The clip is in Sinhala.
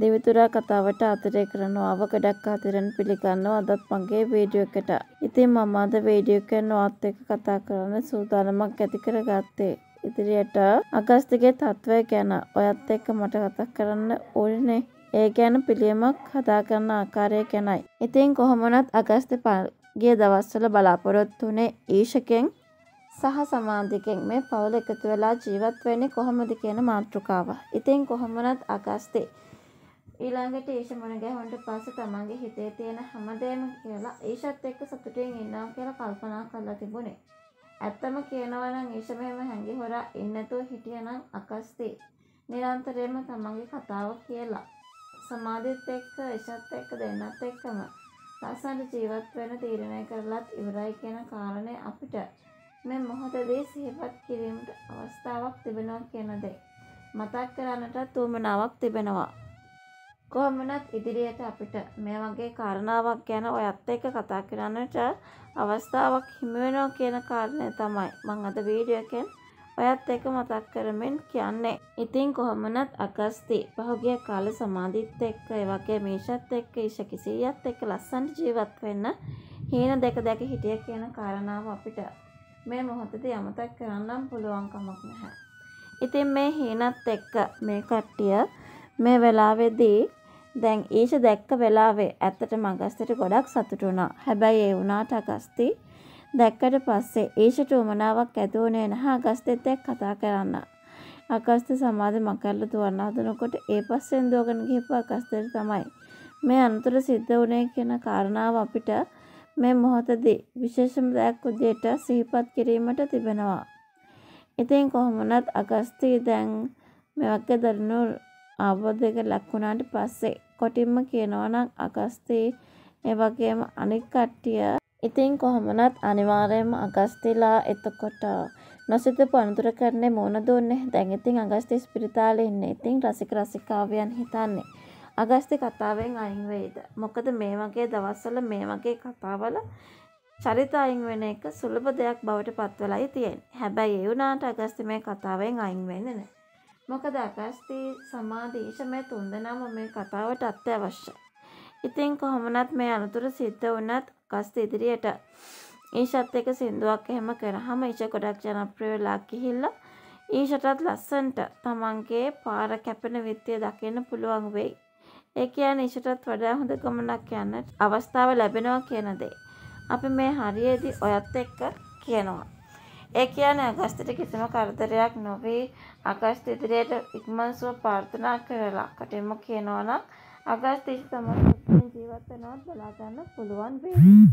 දෙවිතුරා කතාවට ආදරය කරනවා අවකඩක් ආදරෙන් පිළිගන්නවා අදත් මගේ වීඩියෝ එකට. ඉතින් මම අද වීඩියෝ එක නොත් එක කතා කරන්න සූදානමක් ඇති කරගත්තේ. ඉදිරියට අගස්තිගේ තත්ත්වය ගැන ඔයත් එක්ක මට කතා කරන්න ඕනේ. ඒ ගැන පිළියමක් හදාගන්න ආකාරය ගැනයි. ඉතින් කොහොමනත් අගස්ති ගිය දවස්වල බලාපොරොත්තු වුණේ ඊශකෙන් සහ සමාධිකෙන් මේ පවුල එකතු වෙලා ජීවත් වෙන්නේ කොහොමද කියන මාතෘකාව. ඉතින් කොහොමනත් අගස්තේ ඊළඟට ඊෂ මොන ගැහුනට පස්සේ තමන්ගේ හිතේ තියෙන හැමදේම කියලා ඊෂත් එක්ක සතුටින් ඉන්නවා කියලා කල්පනා කරලා තිබුණේ. ඇත්තම කියනවා නම් ඊෂ මෙහෙම හැංගි හොරා ඉන්නතෝ හිටියනම් අකස්ති. නිරන්තරයෙන්ම තමන්ගේ කතාව කියලා. සමාධිත් එක්ක ඊෂත් එක්ක දෙන්නත් එක්කම රසන්ට ජීවත් වෙන තීරණය කරලත් ඉවරයි කියන කාරණය අපිට මේ මොහොතදී සිහිපත් කිරීමට අවස්ථාවක් තිබෙනවා කියන දේ මතක් කරන්නටත් උවමනාවක් තිබෙනවා. කොහොමනත් ඉදිරියට අපිට මේ වගේ කාරණාවක් ගැන ඔයත් එක්ක කතා කරන්නට අවස්ථාවක් හිමිවෙනවා කියන කාරණය තමයි මං අද වීඩියෝකෙන් ඔයත් එක මතක් කරමින් කියන්නේ. ඉතින් කොහොමනත් අගස්ති පහුගිය කාල සමාධිත් එක්ක ඒ වගේ මේෂත් එක්ක ඊෂ කිසියත් එක්ක ලස්සන්ට ජීවත් වෙන්න හීන දෙක දැක හිටිය කියන කාරණාව අපිට මේ මොහොතදී අමතක් කරන්නම් පුළුවන් කමක් නැහැ. ඉතින් මේ හීනත් එක්ක මේ කට්ටිය මේ වෙලාවේදී දැන් ඊෂ දැක්ක වෙලාවේ ඇත්තටම අගස්තට ගොඩක් සතුටු වුණා. හැබැයි ඒ වුණාට අගස්ති දැක්කට පස්සේ ඊෂට උමනාවක් ඇති වුණේ නැහැ අගස්තෙත් එක්ක කතා කරන්න. අගස්ත සමාදම කරලා තුවන්න හදනකොට ඒ පස්සෙන් දෝගන ගිහපු අගස්තට තමයි මේ අනතුර සිද්ධ වුණේ කියන කාරණාව අපිට මේ මොහොතදී විශේෂම දයක් විදියට සිහිපත් කිරීමට තිබෙනවා. ඉතින් කොහොමනත් අගස්ති දැන් මේ වගේ දරුණු අවබෝධයක ලක්වුණාට පස්සේ කොටින්ම කියනවනම් අගස්ති ඒ වගේම අනික් කට්ටිය ඉතින් කොහොමනත් අනිවාර්යයෙන්ම අගස්තිලා එතකොට නොසිතපු අනතුරකරන්නේ මුණ දුන්නේ දැන් ඉතින් අගස්ති ස්පිරිතාලේ ඉන්නේ ඉතින් රසික රසිකාවයන් හිතන්නේ අගස්ති කතාවෙන් අයින් වෙයිද මොකද මේ වගේ දවස්වල මේ වගේ කතාවල චරිත අයින් වෙන එක සුලභ දෙයක් බවට පත්වලයි තියෙන්නේ හැබැයි ඒ වුණාට අගස්ති මේ කතාවෙන් අයින් වෙන්නේ නැහැ මොකද අපස්ති සමාදේශමය තුන්දනම මේ කතාවට අත්‍යවශ්‍ය. ඉතින් කොහොමනත් මේ අනතුර සිද්ධ වනත් කස්ත ඉදිරියට ඊෂත් එක සිින්දුවක් එහෙම කරහම ඉෂ ගොඩක් ජනප්‍රවෙලා කිහිල්ල ඊෂටත් ලස්සන්ට තමන්ගේ පාර කැපෙන විත්තිය දකින්න පුළුවන් වෙයි. ඒ කියන් ඉෂටත් වඩා හොඳ ගමනක් යන්නට අවස්ථාව ලැබෙනවා කියනදේ. අපි මේ හරියේදි ඔයත් එක්ක කියනවා. ඒ කියන්නේ අගස්තට කිසිම කරදරයක් නොවී අගස්ත ඉදිරියට ඉක්මන් සුව ප්‍රාර්ථනා කරලා කටෙම කියනවනම් අගස්ත 23 තමන් ජීවත් වෙනවත් බලා ගන්න පුළුවන් වෙයි.